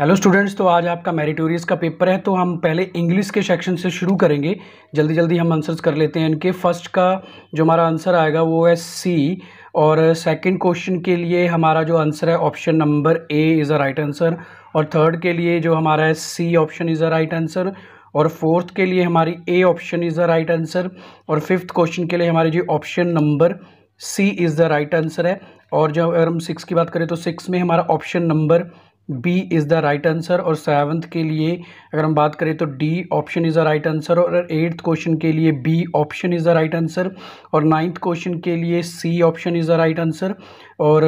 hello students तो आज आपका मेरिटोरियस का पेपर है तो हम पहले इंग्लिश के सेक्शन से शुरू करेंगे जल्दी जल्दी हम आंसर्स कर लेते हैं इनके फर्स्ट का जो हमारा आंसर आएगा वो है सी और सेकंड क्वेश्चन के लिए हमारा जो आंसर है option number A is a right answer और थर्ड के लिए जो हमारा है C option is a right answer और फोर्थ के लिए हमारी A option is the right answer और फिफ्थ क्वेश्चन के लिए हमारी जो option number C is the right answer है और जब अगर हम सिक्स की बात करें तो सिक्स में हमारा option number B is the right answer और सेवन्थ के लिए अगर हम बात करें तो D option is the right answer और एट्थ क्वेश्चन के लिए B option is the right answer और नाइन्थ क्वेश्चन के लिए C option is the right answer और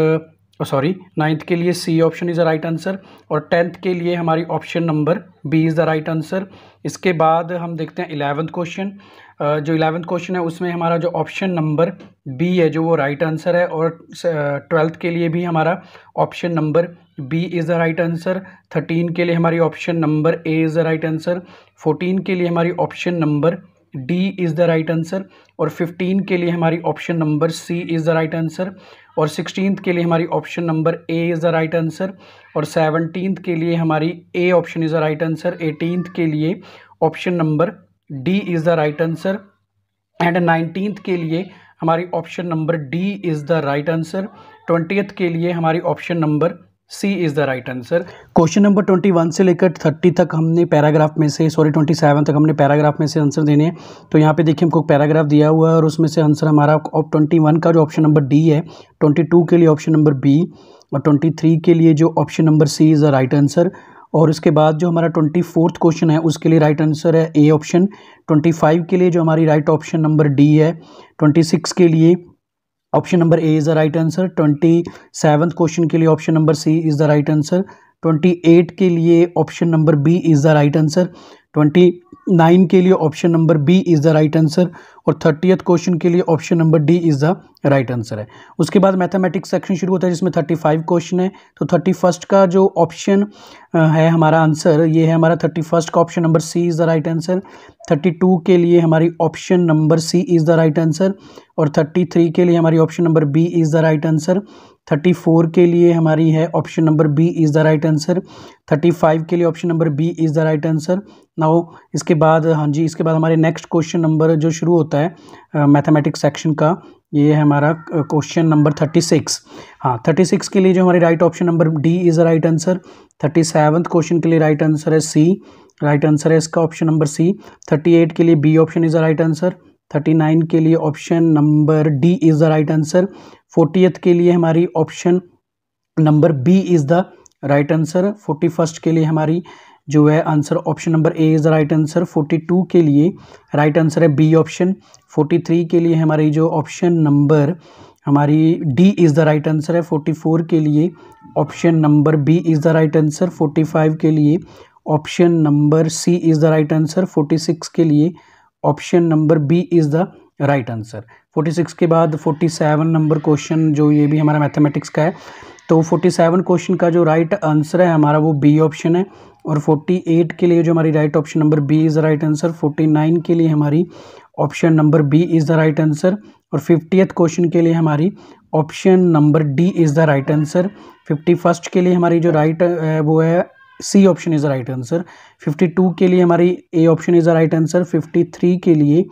सॉरी oh, नाइन्थ के लिए C option is the right answer और टेंथ के लिए हमारी option number B is the right answer इसके बाद हम देखते हैं इलेवंथ क्वेश्चन uh, जो इलेवंथ क्वेश्चन है उसमें हमारा जो ऑप्शन नंबर बी है जो वो राइट right आंसर है और ट्वेल्थ uh, के लिए भी हमारा option number B is the right answer thirteen के लिए हमारी option number A is the right answer fourteen के लिए हमारी option number D is the right answer और फिफ्टीन के लिए हमारी option number C is the right answer और सिक्सटीन के लिए हमारी option number A is the right answer और सेवनटीन के लिए हमारी A option is the right answer eighteen के लिए option number D is the right answer and nineteen के लिए हमारी option number D is the right answer twentieth के लिए हमारी option number C is the right answer question number twenty one से लेकर थर्टी तक हमने पैराग्राफ में से सॉरी ट्वेंटी सेवन तक हमने पैराग्राफ में से आंसर देने हैं तो यहाँ पे देखिए हमको पैराग्राफ दिया हुआ है और उसमें से आंसर हमारा ट्वेंटी वन का जो ऑप्शन नंबर डी है ट्वेंटी टू के लिए ऑप्शन नंबर बी और ट्वेंटी थ्री के लिए जो option number C is the right answer और उसके बाद जो हमारा ट्वेंटी फोर्थ क्वेश्चन है उसके लिए राइट आंसर है ए ऑप्शन ट्वेंटी फाइव के लिए जो हमारी राइट ऑप्शन नंबर डी है ट्वेंटी सिक्स के लिए option number A is the right answer twenty seventh question के लिए option number C is the right answer twenty eight के लिए option number B is the right answer twenty nine के लिए option number B is the right answer और thirtieth question के लिए option number D is the right answer है उसके बाद मैथमेटिक्स सेक्शन शुरू होता है जिसमें थर्टी फाइव क्वेश्चन है तो थर्टी फर्स्ट का जो ऑप्शन है हमारा आंसर ये है हमारा थर्टी फर्स्ट का option number C is the right answer thirty two के लिए हमारी option number C is the right answer और थर्टी थ्री के लिए हमारी option number B is the right answer thirty four के लिए हमारी है option number B is the right answer thirty five के लिए option number B is the right answer now इसके बाद हाँ जी इसके बाद हमारे नेक्स्ट क्वेश्चन नंबर जो शुरू होता है मैथमेटिक्स सेक्शन का ये है हमारा क्वेश्चन नंबर थर्टी सिक्स हाँ थर्टी सिक्स के लिए जो हमारी right option number D is the right answer thirty seventh question के लिए राइट आंसर है सी राइट आंसर है इसका option number C thirty eight के लिए B option is the right answer thirty nine के लिए option number D is the right answer forty के लिए हमारी option number B is the right answer forty first के लिए हमारी जो है answer option number A is the right answer forty two के लिए राइट right आंसर है बी ऑप्शन फोर्टी थ्री के लिए हमारी जो ऑप्शन नंबर हमारी D is the right answer है फोर्टी फोर के लिए option number B is the right answer forty five के लिए option number C is the right answer forty six के लिए option number B is the right answer answer 46 के बाद 47 number question जो ये भी हमारा मैथमेटिक्स का है तो 47 क्वेश्चन का जो राइट right आंसर है हमारा वो बी ऑप्शन है और 48 के लिए जो हमारी right option number B is the right answer 49 के लिए हमारी option number B is the right answer और फिफ्टीथ क्वेश्चन के लिए हमारी option number D is the right answer fifty first के लिए हमारी जो राइट right है वो है C option is the right answer fifty two के लिए हमारी A option is the right answer fifty three के लिए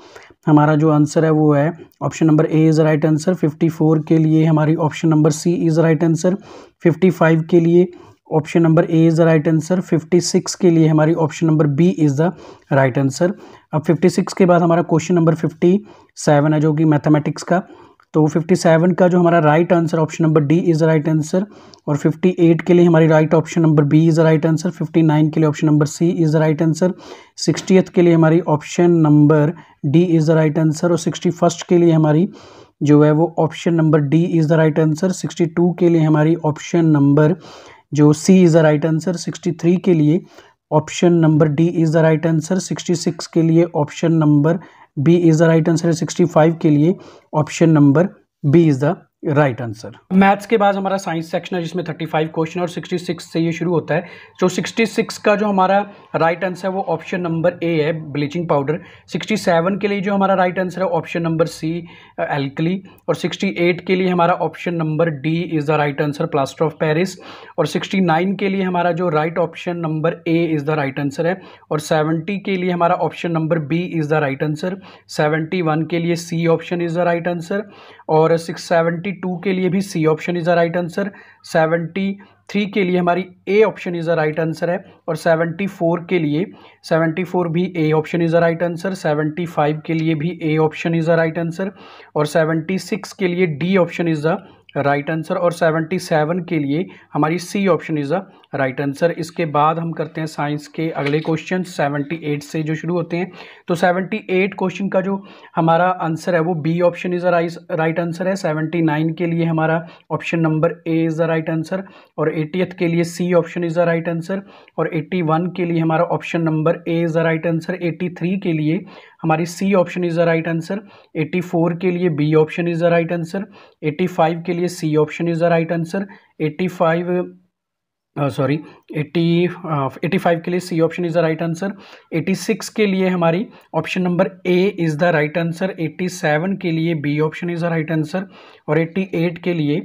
हमारा जो आंसर है वो है option number A is right answer 54 के लिए हमारी option number C is right answer 55 के लिए option number A is the right answer 56 के लिए हमारी option number B is the right answer अब 56 के बाद हमारा क्वेश्चन नंबर 57 है जो कि मैथमेटिक्स का तो 57 का जो हमारा right answer option number D is right answer और 58 के लिए हमारी right option number B is right answer 59 के लिए option number C is right answer sixty के लिए हमारी option number D is right answer और सिक्सटी फर्स्ट के लिए हमारी जो है वो option number D is the right answer sixty two के लिए हमारी ऑप्शन नंबर जो C is the right answer sixty three के लिए option number D is the right answer sixty six के लिए option number B is the right answer है sixty five के लिए option number B is the right answer maths के बाद हमारा साइंस सेक्शन है जिसमें 35 क्वेश्चन और 66 से ये शुरू होता है जो 66 का जो हमारा राइट आंसर है वो ऑप्शन नंबर ए है ब्लीचिंग पाउडर 67 के लिए जो हमारा राइट आंसर है ऑप्शन नंबर सी एल्कली और 68 के लिए हमारा option number D is the right answer plaster of Paris और 69 के लिए हमारा जो right option number A is the right answer है और सेवेंटी के लिए हमारा option number B is the right answer seventy के लिए C option is the right answer और सिक्स सेवेंटी सेवेंटी टू के लिए भी सी option is a right answer seventy three के लिए हमारी A option is a right answer है और सेवेंटी फोर के लिए सेवेंटी फोर भी A option is a right answer seventy five के लिए भी A option is a right answer और सेवेंटी सिक्स के लिए D option is a right answer और सेवेंटी सेवन के लिए हमारी C option is a right right answer इसके बाद हम करते हैं साइंस के अगले क्वेश्चन 78 से जो शुरू होते हैं तो 78 क्वेश्चन का जो हमारा आंसर है वो B option is a right answer है 79 के लिए हमारा option number A is a right answer और एटी के लिए C option is a right answer और 81 के लिए हमारा option number A is a right answer 83 के लिए हमारी C option is a right answer 84 के लिए B option is a right answer 85 के लिए C option is a right answer 85 sorry eighty eighty five के लिए C option is the right answer eighty six के लिए हमारी option number A is the right answer eighty seven के लिए B option is the right answer और eighty eight के लिए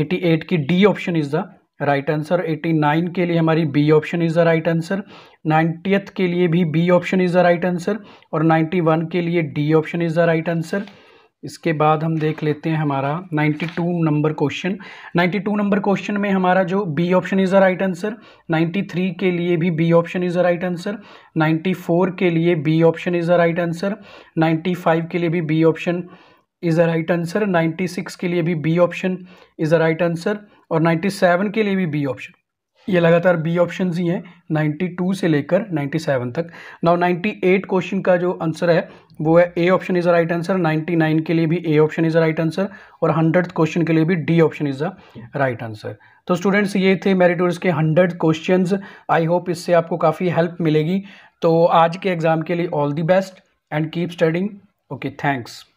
एटी एट की D option is the right answer eighty nine के लिए हमारी B option is the right answer ninetieth के लिए भी B option is the right answer और नाइन्टी वन के लिए D option is the right answer इसके बाद हम देख लेते हैं हमारा 92 नंबर क्वेश्चन 92 नंबर क्वेश्चन में हमारा जो B option is the right answer 93 के लिए भी B option is the right answer 94 के लिए B option is the right answer 95 के लिए भी B option is the right answer 96 के लिए भी B option is the right answer और 97 के लिए भी बी ऑप्शन ये लगातार बी ऑप्शन ही हैं 92 से लेकर 97 तक नाउ 98 क्वेश्चन का जो आंसर है वो है A option is a right answer 99 के लिए भी A option is a right answer और हंड्रेड क्वेश्चन के लिए भी D option is a right answer तो स्टूडेंट्स ये थे मेरिटोरियस के हंड्रेड क्वेश्चंस आई होप इससे आपको काफ़ी हेल्प मिलेगी तो आज के एग्ज़ाम के लिए all the best and keep studying okay thanks